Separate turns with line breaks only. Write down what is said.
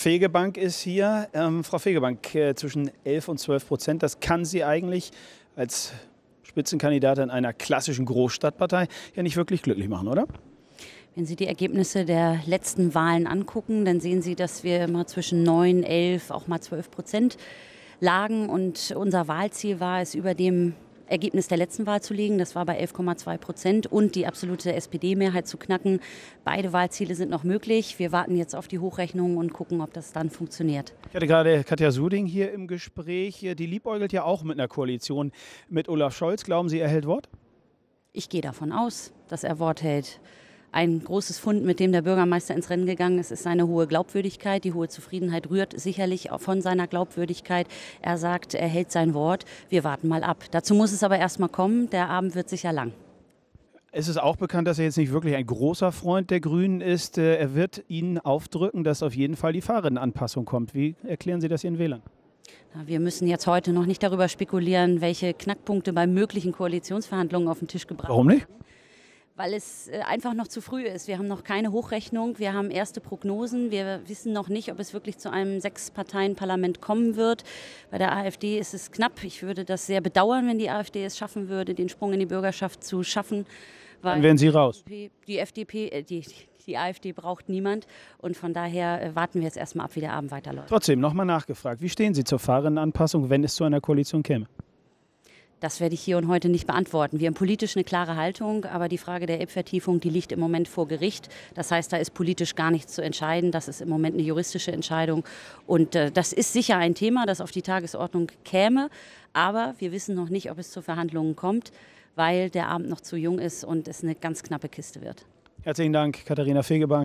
Fegebank ist hier. Ähm, Frau Fegebank, äh, zwischen 11 und 12 Prozent, das kann sie eigentlich als Spitzenkandidatin einer klassischen Großstadtpartei ja nicht wirklich glücklich machen, oder?
Wenn Sie die Ergebnisse der letzten Wahlen angucken, dann sehen Sie, dass wir immer zwischen 9, 11, auch mal 12 Prozent lagen. Und unser Wahlziel war es, über dem Ergebnis der letzten Wahl zu legen. Das war bei 11,2 Prozent und die absolute SPD-Mehrheit zu knacken. Beide Wahlziele sind noch möglich. Wir warten jetzt auf die Hochrechnungen und gucken, ob das dann funktioniert.
Ich hatte gerade Katja Suding hier im Gespräch. Die liebäugelt ja auch mit einer
Koalition mit Olaf Scholz. Glauben Sie, er hält Wort? Ich gehe davon aus, dass er Wort hält. Ein großes Fund, mit dem der Bürgermeister ins Rennen gegangen ist, ist seine hohe Glaubwürdigkeit. Die hohe Zufriedenheit rührt sicherlich von seiner Glaubwürdigkeit. Er sagt, er hält sein Wort. Wir warten mal ab. Dazu muss es aber erst mal kommen. Der Abend wird sicher lang.
Es ist auch bekannt, dass er jetzt nicht wirklich ein großer Freund der Grünen ist. Äh, er wird Ihnen aufdrücken, dass auf jeden Fall die Fahrerinnenanpassung kommt. Wie erklären Sie das Ihren Wählern?
Wir müssen jetzt heute noch nicht darüber spekulieren, welche Knackpunkte bei möglichen Koalitionsverhandlungen auf den Tisch gebracht werden. Warum nicht? Werden weil es äh, einfach noch zu früh ist. Wir haben noch keine Hochrechnung, wir haben erste Prognosen, wir wissen noch nicht, ob es wirklich zu einem Sechs-Parteien-Parlament kommen wird. Bei der AfD ist es knapp. Ich würde das sehr bedauern, wenn die AfD es schaffen würde, den Sprung in die Bürgerschaft zu schaffen. Dann wären Sie raus. Die FDP, äh, die, die AfD braucht niemand. Und von daher äh, warten wir jetzt erstmal ab, wie der Abend weiterläuft.
Trotzdem, nochmal nachgefragt. Wie stehen Sie zur Fahrerinnenanpassung, wenn es zu einer Koalition käme?
Das werde ich hier und heute nicht beantworten. Wir haben politisch eine klare Haltung, aber die Frage der Ebbvertiefung, die liegt im Moment vor Gericht. Das heißt, da ist politisch gar nichts zu entscheiden. Das ist im Moment eine juristische Entscheidung. Und äh, das ist sicher ein Thema, das auf die Tagesordnung käme. Aber wir wissen noch nicht, ob es zu Verhandlungen kommt, weil der Abend noch zu jung ist und es eine ganz knappe Kiste wird.
Herzlichen Dank, Katharina Fegebank.